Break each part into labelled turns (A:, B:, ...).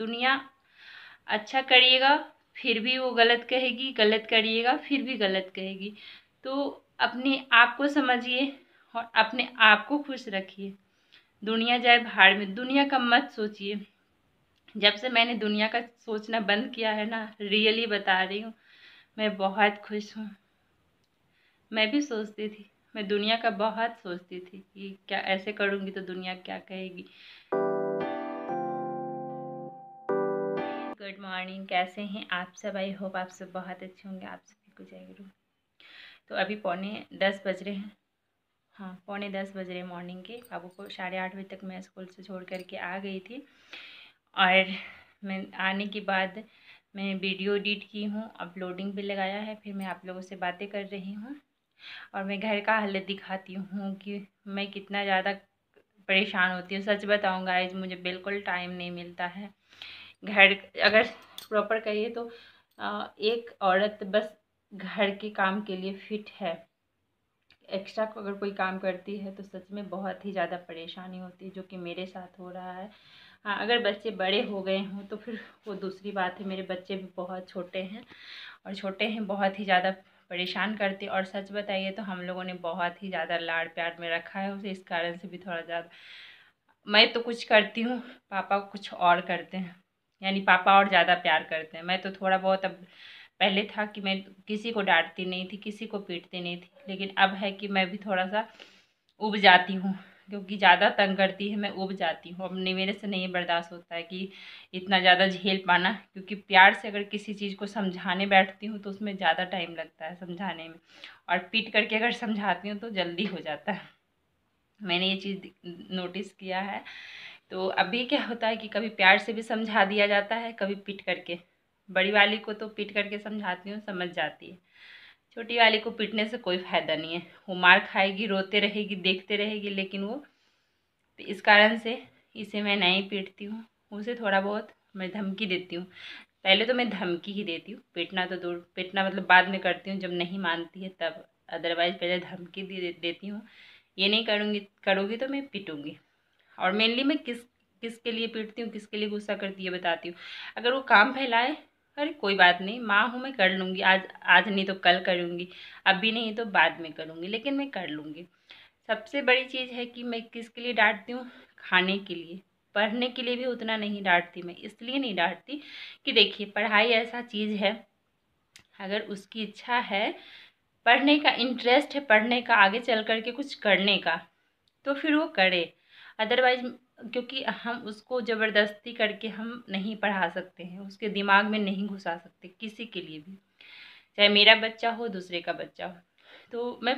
A: दुनिया अच्छा करिएगा फिर भी वो गलत कहेगी गलत करिएगा फिर भी गलत कहेगी तो अपने आप को समझिए और अपने आप को खुश रखिए दुनिया जाए भाड़ में दुनिया का मत सोचिए जब से मैंने दुनिया का सोचना बंद किया है ना रियली बता रही हूँ मैं बहुत खुश हूँ मैं भी सोचती थी मैं दुनिया का बहुत सोचती थी कि क्या ऐसे करूँगी तो दुनिया क्या कहेगी गुड मॉर्निंग कैसे हैं आप सब आई होप आप सब बहुत अच्छे होंगे आप सभी को जय गुरु तो अभी पौने दस बज रहे हैं हाँ पौने दस बज रहे मॉर्निंग के बाबू को साढ़े आठ बजे तक मैं स्कूल से छोड़ करके आ गई थी और मैं आने के बाद मैं वीडियो एडिट की हूँ अपलोडिंग भी लगाया है फिर मैं आप लोगों से बातें कर रही हूँ और मैं घर का हालत दिखाती हूँ कि मैं कितना ज़्यादा परेशान होती हूँ सच बताऊँगा आज मुझे बिल्कुल टाइम नहीं मिलता है घर अगर प्रॉपर कहिए तो एक औरत बस घर के काम के लिए फिट है एक्स्ट्रा अगर कोई काम करती है तो सच में बहुत ही ज़्यादा परेशानी होती है जो कि मेरे साथ हो रहा है हाँ अगर बच्चे बड़े हो गए हों तो फिर वो दूसरी बात है मेरे बच्चे भी बहुत छोटे हैं और छोटे हैं बहुत ही ज़्यादा परेशान करते और सच बताइए तो हम लोगों ने बहुत ही ज़्यादा लाड़ प्यार में रखा है उसे इस कारण से भी थोड़ा ज़्यादा मैं तो कुछ करती हूँ पापा कुछ और करते हैं यानी पापा और ज़्यादा प्यार करते हैं मैं तो थोड़ा बहुत अब पहले था कि मैं किसी को डांटती नहीं थी किसी को पीटती नहीं थी लेकिन अब है कि मैं भी थोड़ा सा उब जाती हूँ क्योंकि ज़्यादा तंग करती है मैं उब जाती हूँ अब नहीं मेरे से नहीं बर्दाश्त होता है कि इतना ज़्यादा झेल पाना क्योंकि प्यार से अगर किसी चीज़ को समझाने बैठती हूँ तो उसमें ज़्यादा टाइम लगता है समझाने में और पीट करके अगर समझाती हूँ तो जल्दी हो जाता है मैंने ये चीज़ नोटिस किया है तो अभी क्या होता है कि कभी प्यार से भी समझा दिया जाता है कभी पीट करके बड़ी वाली को तो पीट करके समझाती हूँ समझ जाती है छोटी वाली को पीटने से कोई फ़ायदा नहीं है वो मार खाएगी रोते रहेगी देखते रहेगी लेकिन वो तो इस कारण से इसे मैं नहीं पीटती हूँ उसे थोड़ा बहुत मैं धमकी देती हूँ पहले तो मैं धमकी ही देती हूँ पीटना तो दूर पीटना मतलब बाद में करती हूँ जब नहीं मानती है तब अदरवाइज़ पहले धमकी दे देती हूँ ये नहीं करूँगी करूँगी तो मैं पीटूँगी और मेनली मैं किस किसके लिए पीटती हूँ किसके लिए गुस्सा करती है बताती हूँ अगर वो काम फैलाए अरे कोई बात नहीं माँ हूँ मैं कर लूँगी आज आज नहीं तो कल करूँगी अभी नहीं तो बाद में करूँगी लेकिन मैं कर लूँगी सबसे बड़ी चीज़ है कि मैं किसके लिए डांटती हूँ खाने के लिए पढ़ने के लिए भी उतना नहीं डांटती मैं इसलिए नहीं डांटती कि देखिए पढ़ाई ऐसा चीज़ है अगर उसकी इच्छा है पढ़ने का इंटरेस्ट है पढ़ने का आगे चल कर के कुछ करने का तो फिर वो करे अदरवाइज क्योंकि हम उसको ज़बरदस्ती करके हम नहीं पढ़ा सकते हैं उसके दिमाग में नहीं घुसा सकते किसी के लिए भी चाहे मेरा बच्चा हो दूसरे का बच्चा हो तो मैं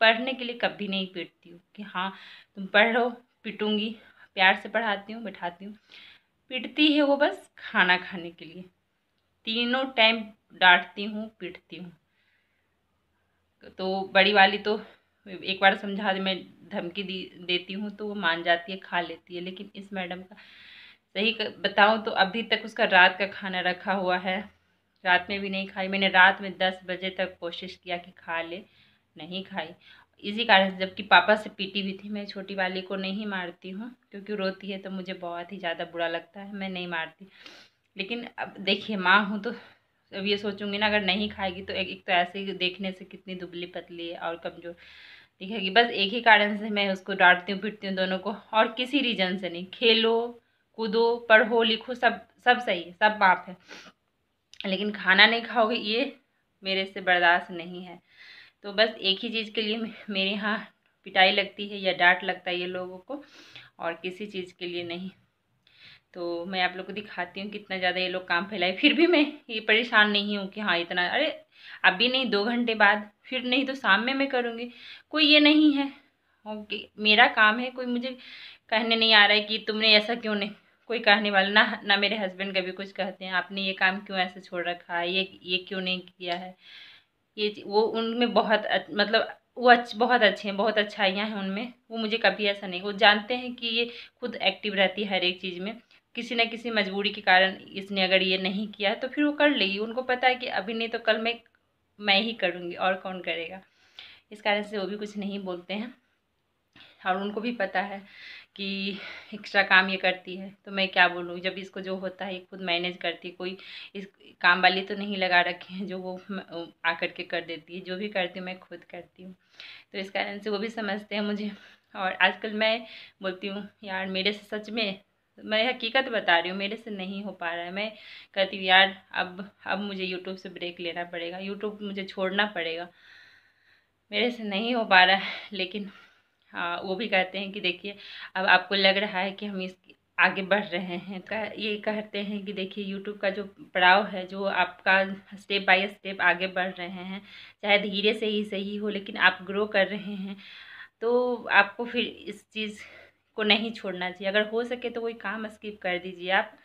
A: पढ़ने के लिए कभी नहीं पीटती हूँ कि हाँ तुम पढ़ लो पिटूँगी प्यार से पढ़ाती हूँ बैठाती हूँ पीटती है वो बस खाना खाने के लिए तीनों टाइम डांटती हूँ पीटती हूँ तो बड़ी वाली तो एक बार समझा दे मैं धमकी दी देती हूँ तो वो मान जाती है खा लेती है लेकिन इस मैडम का सही बताऊँ तो अभी तक उसका रात का खाना रखा हुआ है रात में भी नहीं खाई मैंने रात में दस बजे तक कोशिश किया कि खा ले नहीं खाई इसी कारण से जबकि पापा से पीटी भी थी मैं छोटी वाली को नहीं मारती हूँ क्योंकि रोती है तो मुझे बहुत ही ज़्यादा बुरा लगता है मैं नहीं मारती लेकिन अब देखिए माँ हूँ तो अब ये सोचूंगी ना अगर नहीं खाएगी तो एक, एक तो ऐसे ही देखने से कितनी दुबली पतली है और कमज़ोर ठीक है कि बस एक ही कारण से मैं उसको डांटती हूँ पीटती हूँ दोनों को और किसी रीजन से नहीं खेलो कूदो पढ़ो लिखो सब सब सही है सब माफ है लेकिन खाना नहीं खाओगे ये मेरे से बर्दाश्त नहीं है तो बस एक ही चीज़ के लिए मेरे यहाँ पिटाई लगती है या डांट लगता है ये लोगों को और किसी चीज़ के लिए नहीं तो मैं आप लोग को दिखाती हूँ कितना ज़्यादा ये लोग काम फैलाए फिर भी मैं ये परेशान नहीं हूँ कि हाँ इतना अरे अभी नहीं दो घंटे बाद फिर नहीं तो शाम में मैं करूँगी कोई ये नहीं है ओके मेरा काम है कोई मुझे कहने नहीं आ रहा है कि तुमने ऐसा क्यों नहीं कोई कहने वाला ना ना मेरे हस्बैंड कभी कुछ कहते हैं आपने ये काम क्यों ऐसे छोड़ रखा है ये ये क्यों नहीं किया है ये वो उनमें बहुत मतलब वो अच्छ बहुत अच्छे हैं बहुत अच्छाइयाँ हैं उनमें वो मुझे कभी ऐसा नहीं वो जानते हैं कि ये खुद एक्टिव रहती है हर एक चीज़ में किसी न किसी मजबूरी के कारण इसने अगर ये नहीं किया तो फिर वो कर लेगी उनको पता है कि अभी नहीं तो कल मैं मैं ही करूँगी और कौन करेगा इस कारण से वो भी कुछ नहीं बोलते हैं और उनको भी पता है कि एक्स्ट्रा काम ये करती है तो मैं क्या बोलूँ जब इसको जो होता है खुद मैनेज करती कोई इस काम वाली तो नहीं लगा रखे हैं जो वो आकर के कर देती है जो भी करती हूँ मैं खुद करती हूँ तो इस कारण से वो भी समझते हैं मुझे और आजकल मैं बोलती हूँ यार मेरे से सच में मैं हकीकत बता रही हूँ मेरे से नहीं हो पा रहा है मैं कहती हूँ यार अब अब मुझे यूट्यूब से ब्रेक लेना पड़ेगा यूट्यूब मुझे छोड़ना पड़ेगा मेरे से नहीं हो पा रहा है लेकिन हाँ वो भी कहते हैं कि देखिए अब आपको लग रहा है कि हम इस आगे बढ़ रहे हैं कह, ये कहते हैं कि देखिए यूट्यूब का जो पड़ाव है जो आपका स्टेप बाय स्टेप आगे बढ़ रहे हैं चाहे धीरे से ही सही हो लेकिन आप ग्रो कर रहे हैं तो आपको फिर इस चीज़ को नहीं छोड़ना चाहिए अगर हो सके तो कोई काम स्किप कर दीजिए आप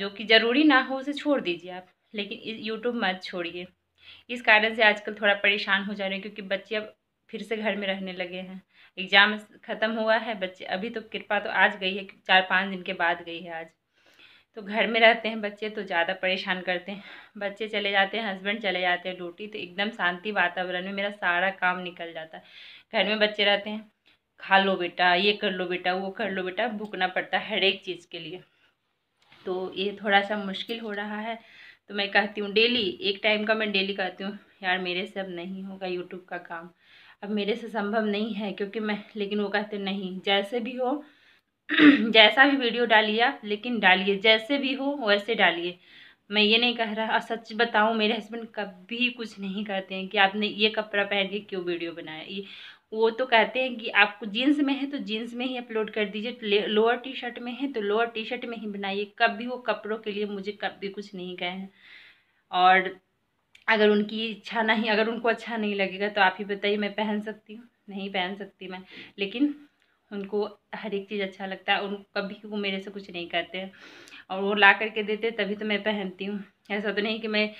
A: जो कि ज़रूरी ना हो उसे छोड़ दीजिए आप लेकिन यूट्यूब मत छोड़िए इस कारण से आजकल थोड़ा परेशान हो जा रहे हैं क्योंकि बच्चे अब फिर से घर में रहने लगे हैं एग्ज़ाम ख़त्म हुआ है बच्चे अभी तो कृपा तो आज गई है चार पाँच दिन के बाद गई है आज तो घर में रहते हैं बच्चे तो ज़्यादा परेशान करते हैं बच्चे चले जाते हैं हस्बैंड चले जाते हैं ड्यूटी तो एकदम शांति वातावरण में मेरा सारा काम निकल जाता है घर में बच्चे रहते हैं खा लो बेटा ये कर लो बेटा वो कर लो बेटा भूखना पड़ता है हर एक चीज़ के लिए तो ये थोड़ा सा मुश्किल हो रहा है तो मैं कहती हूँ डेली एक टाइम का मैं डेली कहती हूँ यार मेरे से अब नहीं होगा यूट्यूब का काम अब मेरे से संभव नहीं है क्योंकि मैं लेकिन वो कहते नहीं जैसे भी हो जैसा भी वीडियो डालिए आप लेकिन डालिए जैसे भी हो वैसे डालिए मैं ये नहीं कह रहा और सच बताऊँ मेरे हस्बैंड कभी कुछ नहीं कहते हैं कि आपने ये कपड़ा पहन के क्यों वीडियो बनाया ये वो तो कहते हैं कि आपको जीन्स में है तो जीन्स में ही अपलोड कर दीजिए तो लोअर टी शर्ट में है तो लोअर टी शर्ट में ही बनाइए कभी वो कपड़ों के लिए मुझे कभी कुछ नहीं कहे हैं और अगर उनकी इच्छा नहीं अगर उनको अच्छा नहीं लगेगा तो आप ही बताइए मैं पहन सकती हूँ नहीं पहन सकती मैं लेकिन उनको हर एक चीज़ अच्छा लगता है उन कभी वो मेरे से कुछ नहीं कहते हैं और वो ला करके देते तभी तो मैं पहनती हूँ ऐसा तो नहीं कि मैं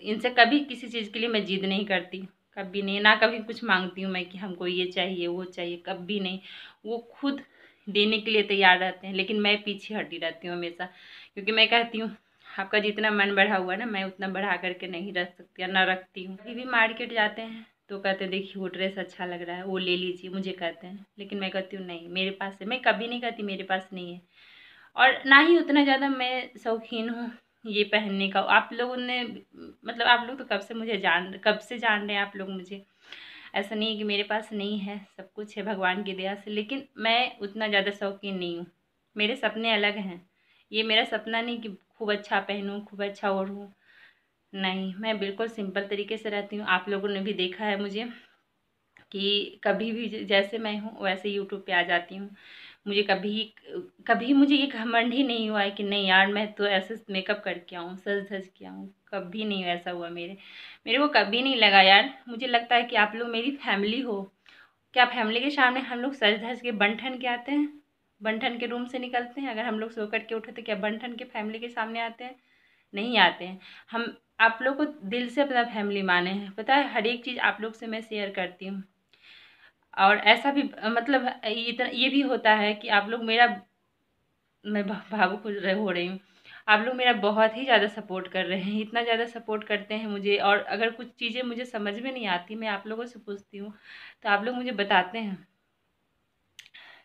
A: इनसे कभी किसी चीज़ के लिए मैं जिद नहीं करती कभी नहीं ना कभी कुछ मांगती हूँ मैं कि हमको ये चाहिए वो चाहिए कभी नहीं वो खुद देने के लिए तैयार रहते हैं लेकिन मैं पीछे हटी रहती हूँ हमेशा क्योंकि मैं कहती हूँ आपका जितना मन बढ़ा हुआ ना मैं उतना बढ़ा करके नहीं रख सकती ना रखती हूँ अभी भी मार्केट जाते हैं तो कहते हैं देखिए वो ड्रेस अच्छा लग रहा है वो ले लीजिए मुझे कहते हैं लेकिन मैं कहती हूँ नहीं मेरे पास है मैं कभी नहीं कहती मेरे पास नहीं है और ना ही उतना ज़्यादा मैं शौकीन हूँ ये पहनने का आप लोगों ने मतलब आप लोग तो कब से मुझे जान कब से जान रहे हैं आप लोग मुझे ऐसा नहीं है कि मेरे पास नहीं है सब कुछ है भगवान की दया से लेकिन मैं उतना ज़्यादा शौकीन नहीं हूँ मेरे सपने अलग हैं ये मेरा सपना नहीं कि खूब अच्छा पहनूँ खूब अच्छा ओढ़ूँ नहीं मैं बिल्कुल सिंपल तरीके से रहती हूँ आप लोगों ने भी देखा है मुझे कि कभी भी जैसे मैं हूँ वैसे यूट्यूब पे आ जाती हूँ मुझे कभी कभी मुझे ये घमंड ही नहीं हुआ है कि नहीं यार मैं तो ऐसे मेकअप करके आऊँ सज धज के आऊँ कभी नहीं ऐसा हुआ मेरे मेरे को कभी नहीं लगा यार मुझे लगता है कि आप लोग मेरी फैमिली हो क्या फैमिली के सामने हम लोग सज धज के बन के आते हैं बंठन के रूम से निकलते हैं अगर हम लोग सो कर के उठे तो क्या बंठन के फैमिली के सामने आते हैं नहीं आते हैं हम आप लोग को दिल से अपना फैमिली माने हैं पता है हर एक चीज़ आप लोग से मैं शेयर करती हूँ और ऐसा भी मतलब इतना ये भी होता है कि आप लोग मेरा मैं भावुक हो रही हूँ आप लोग मेरा बहुत ही ज़्यादा सपोर्ट कर रहे हैं इतना ज़्यादा सपोर्ट करते हैं मुझे और अगर कुछ चीज़ें मुझे समझ में नहीं आती मैं आप लोगों से पूछती हूँ तो आप लोग मुझे बताते हैं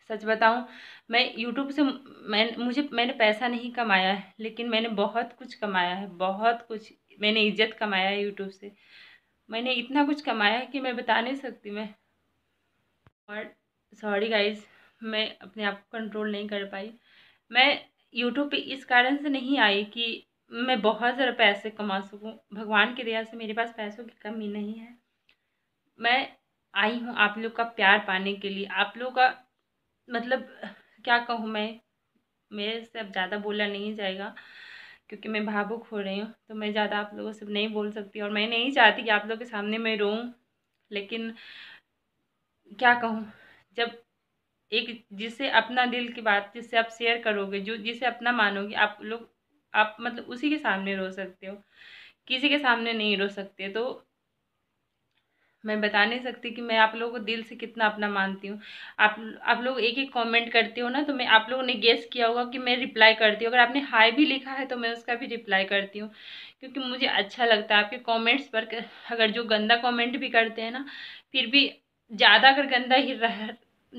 A: सच बताऊँ मैं यूट्यूब से मैं मुझे मैंने पैसा नहीं कमाया है लेकिन मैंने बहुत कुछ कमाया है बहुत कुछ मैंने इज्जत कमाया है यूट्यूब से मैंने इतना कुछ कमाया है कि मैं बता नहीं सकती मैं और सॉरी गाइज मैं अपने आप को कंट्रोल नहीं कर पाई मैं यूट्यूब पे इस कारण से नहीं आई कि मैं बहुत ज़्यादा पैसे कमा सकूं भगवान की दया से मेरे पास पैसों की कमी नहीं है मैं आई हूँ आप लोग का प्यार पाने के लिए आप लोग का मतलब क्या कहूँ मैं मेरे से अब ज़्यादा बोला नहीं जाएगा क्योंकि मैं भावुक हो रही हूँ तो मैं ज़्यादा आप लोगों से नहीं बोल सकती और मैं नहीं चाहती कि आप लोग के सामने मैं रोऊँ लेकिन क्या कहूँ जब एक जिसे अपना दिल की बात जिससे आप शेयर करोगे जो जिसे अपना मानोगे आप लोग आप मतलब उसी के सामने रो सकते हो किसी के सामने नहीं रो सकते तो मैं बता नहीं सकती कि मैं आप लोगों को दिल से कितना अपना मानती हूँ आप आप लोग एक एक कमेंट करते हो ना तो मैं आप लोगों ने गेस किया होगा कि मैं रिप्लाई करती हूँ अगर आपने हाई भी लिखा है तो मैं उसका भी रिप्लाई करती हूँ क्योंकि मुझे अच्छा लगता है आपके कमेंट्स पर अगर जो गंदा कमेंट भी करते हैं ना फिर भी ज़्यादा अगर गंदा ही रह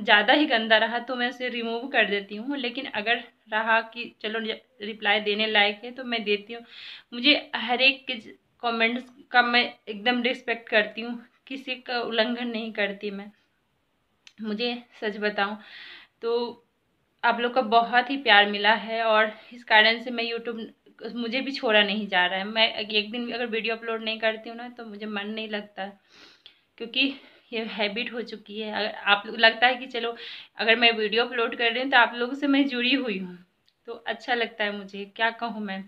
A: ज़्यादा ही गंदा रहा तो मैं उसे रिमूव कर देती हूँ लेकिन अगर रहा कि चलो रिप्लाई देने लायक है तो मैं देती हूँ मुझे हर एक के कमेंट्स का मैं एकदम रिस्पेक्ट करती हूँ किसी का उल्लंघन नहीं करती मैं मुझे सच बताऊँ तो आप लोग का बहुत ही प्यार मिला है और इस कारण से मैं यूट्यूब मुझे भी छोड़ा नहीं जा रहा है मैं एक दिन अगर वीडियो अपलोड नहीं करती हूँ ना तो मुझे मन नहीं लगता क्योंकि ये हैबिट हो चुकी है अगर आप लगता है कि चलो अगर मैं वीडियो अपलोड कर रही हूँ तो आप लोगों से मैं जुड़ी हुई हूँ तो अच्छा लगता है मुझे क्या कहूँ मैं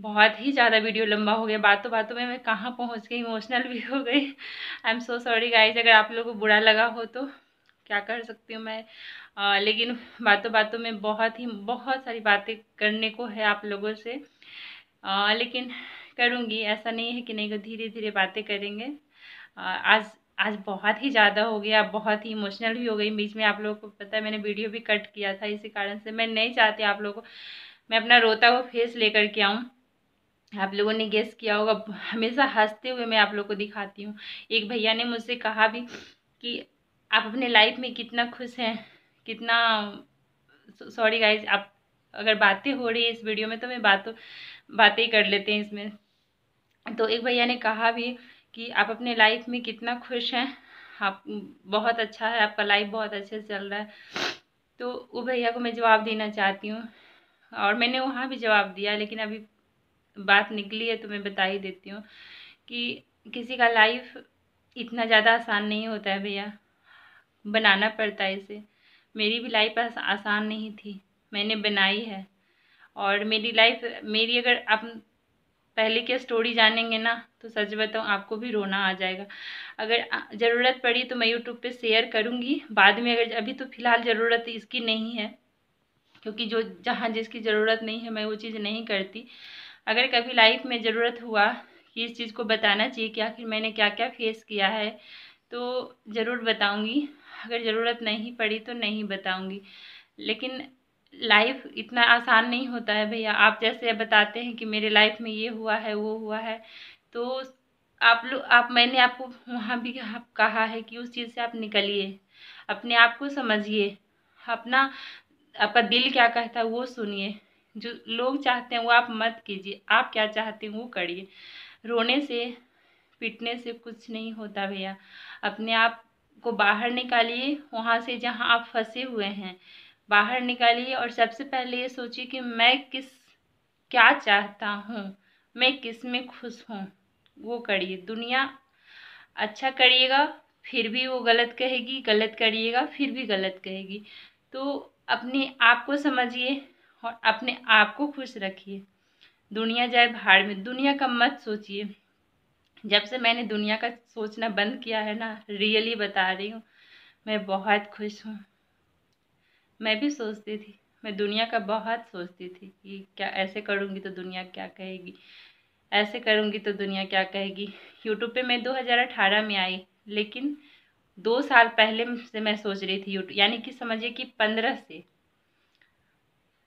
A: बहुत ही ज़्यादा वीडियो लंबा हो गया बातों बातों में मैं कहाँ पहुँच गई इमोशनल भी हो गई I am so sorry guys अगर आप लोगों को बुरा लगा हो तो क्या कर सकती हूँ मैं आ, लेकिन बातों बातों में बहुत ही बहुत सारी बातें करने को है आप लोगों से आ, लेकिन करूँगी ऐसा नहीं है कि नहीं धीरे धीरे बातें करेंगे आज आज बहुत ही ज़्यादा हो गया बहुत ही इमोशनल भी हो गई बीच में आप लोगों को पता है मैंने वीडियो भी कट किया था इसी कारण से मैं नहीं चाहती आप लोगों को मैं अपना रोता हुआ फेस लेकर के आऊँ आप लोगों ने गेस किया होगा हमेशा हंसते हुए मैं आप लोगों को दिखाती हूँ एक भैया ने मुझसे कहा भी कि आप अपने लाइफ में कितना खुश हैं कितना सॉरी गाइज आप अगर बातें हो रही है इस वीडियो में तो मैं बातों बातें कर लेते हैं इसमें तो एक भैया ने कहा भी कि आप अपने लाइफ में कितना खुश हैं आप बहुत अच्छा है आपका लाइफ बहुत अच्छे से चल रहा है तो वो भैया को मैं जवाब देना चाहती हूँ और मैंने वहाँ भी जवाब दिया लेकिन अभी बात निकली है तो मैं बता ही देती हूँ कि किसी का लाइफ इतना ज़्यादा आसान नहीं होता है भैया बनाना पड़ता है इसे मेरी भी लाइफ आसान नहीं थी मैंने बनाई है और मेरी लाइफ मेरी अगर आप पहले क्या स्टोरी जानेंगे ना तो सच बताऊँ आपको भी रोना आ जाएगा अगर ज़रूरत पड़ी तो मैं यूट्यूब पे शेयर करूँगी बाद में अगर अभी तो फ़िलहाल ज़रूरत इसकी नहीं है क्योंकि जो जहाँ जिसकी ज़रूरत नहीं है मैं वो चीज़ नहीं करती अगर कभी लाइफ में ज़रूरत हुआ कि इस चीज़ को बताना चाहिए कि आखिर मैंने क्या क्या फेस किया है तो ज़रूर बताऊँगी अगर ज़रूरत नहीं पड़ी तो नहीं बताऊँगी लेकिन लाइफ इतना आसान नहीं होता है भैया आप जैसे बताते हैं कि मेरे लाइफ में ये हुआ है वो हुआ है तो आप लोग आप मैंने आपको वहाँ भी आप कहा है कि उस चीज़ से आप निकलिए अपने आप को समझिए अपना आपका दिल क्या कहता है वो सुनिए जो लोग चाहते हैं वो आप मत कीजिए आप क्या चाहते हैं वो करिए रोने से पिटने से कुछ नहीं होता भैया अपने आप को बाहर निकालिए वहाँ से जहाँ आप फंसे हुए हैं बाहर निकालिए और सबसे पहले ये सोचिए कि मैं किस क्या चाहता हूँ मैं किस में खुश हूँ वो करिए दुनिया अच्छा करिएगा फिर भी वो गलत कहेगी गलत करिएगा फिर भी गलत कहेगी तो अपने आप को समझिए और अपने आप को खुश रखिए दुनिया जाए भाड़ में दुनिया का मत सोचिए जब से मैंने दुनिया का सोचना बंद किया है ना रियली बता रही हूँ मैं बहुत खुश हूँ मैं भी सोचती थी मैं दुनिया का बहुत सोचती थी कि क्या ऐसे करूँगी तो दुनिया क्या कहेगी ऐसे करूँगी तो दुनिया क्या कहेगी यूट्यूब पे मैं 2018 में आई लेकिन दो साल पहले से मैं सोच रही थी यूट्यूब यानी कि समझिए कि पंद्रह से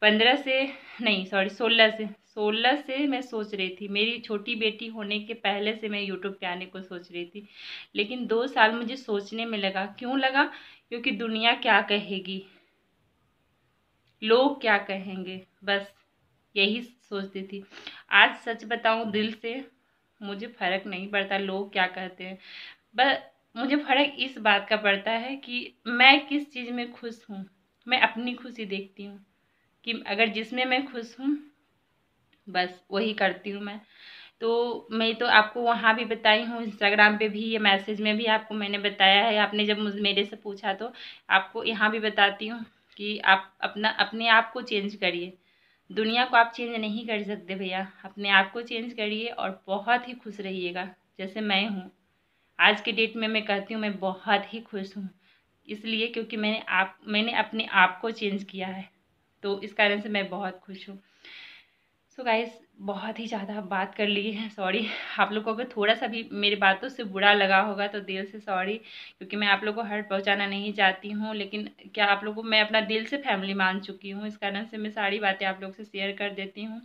A: पंद्रह से नहीं सॉरी सोलह से सोलह से मैं सोच रही थी मेरी छोटी बेटी होने के पहले से मैं यूट्यूब पे आने को सोच रही थी लेकिन दो साल मुझे सोचने में लगा क्यों लगा क्योंकि दुनिया क्या कहेगी लोग क्या कहेंगे बस यही सोचती थी आज सच बताऊं दिल से मुझे फ़र्क नहीं पड़ता लोग क्या कहते हैं बस मुझे फ़र्क इस बात का पड़ता है कि मैं किस चीज़ में खुश हूँ मैं अपनी खुशी देखती हूँ कि अगर जिसमें मैं खुश हूँ बस वही करती हूँ मैं तो मैं तो आपको वहाँ भी बताई हूँ इंस्टाग्राम पे भी ये मैसेज में भी आपको मैंने बताया है आपने जब मेरे से पूछा तो आपको यहाँ भी बताती हूँ कि आप अपना अपने आप को चेंज करिए दुनिया को आप चेंज नहीं कर सकते भैया अपने आप को चेंज करिए और बहुत ही खुश रहिएगा जैसे मैं हूँ आज के डेट में मैं कहती हूँ मैं बहुत ही खुश हूँ इसलिए क्योंकि मैंने आप मैंने अपने आप को चेंज किया है तो इस कारण से मैं बहुत खुश हूँ सो so गाइस बहुत ही ज़्यादा बात कर ली है सॉरी आप लोग को अगर थोड़ा सा भी मेरी बातों से बुरा लगा होगा तो दिल से सॉरी क्योंकि मैं आप लोग को हर्ट पहुंचाना नहीं चाहती हूँ लेकिन क्या आप लोग को मैं अपना दिल से फैमिली मान चुकी हूँ इस कारण से मैं सारी बातें आप लोग से शेयर कर देती हूँ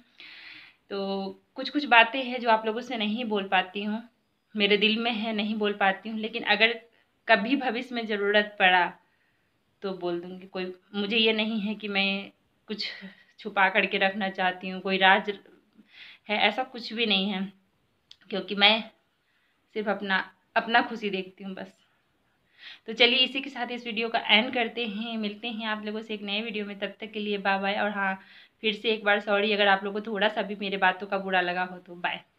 A: तो कुछ कुछ बातें हैं जो आप लोगों से नहीं बोल पाती हूँ मेरे दिल में है नहीं बोल पाती हूँ लेकिन अगर कभी भविष्य में ज़रूरत पड़ा तो बोल दूँगी कोई मुझे ये नहीं है कि मैं कुछ छुपा करके रखना चाहती हूँ कोई राज है ऐसा कुछ भी नहीं है क्योंकि मैं सिर्फ अपना अपना खुशी देखती हूँ बस तो चलिए इसी के साथ इस वीडियो का एंड करते हैं मिलते हैं आप लोगों से एक नए वीडियो में तब तक के लिए बाय बाय और हाँ फिर से एक बार सॉरी अगर आप लोगों को थोड़ा सा भी मेरे बातों का बुरा लगा हो तो बाय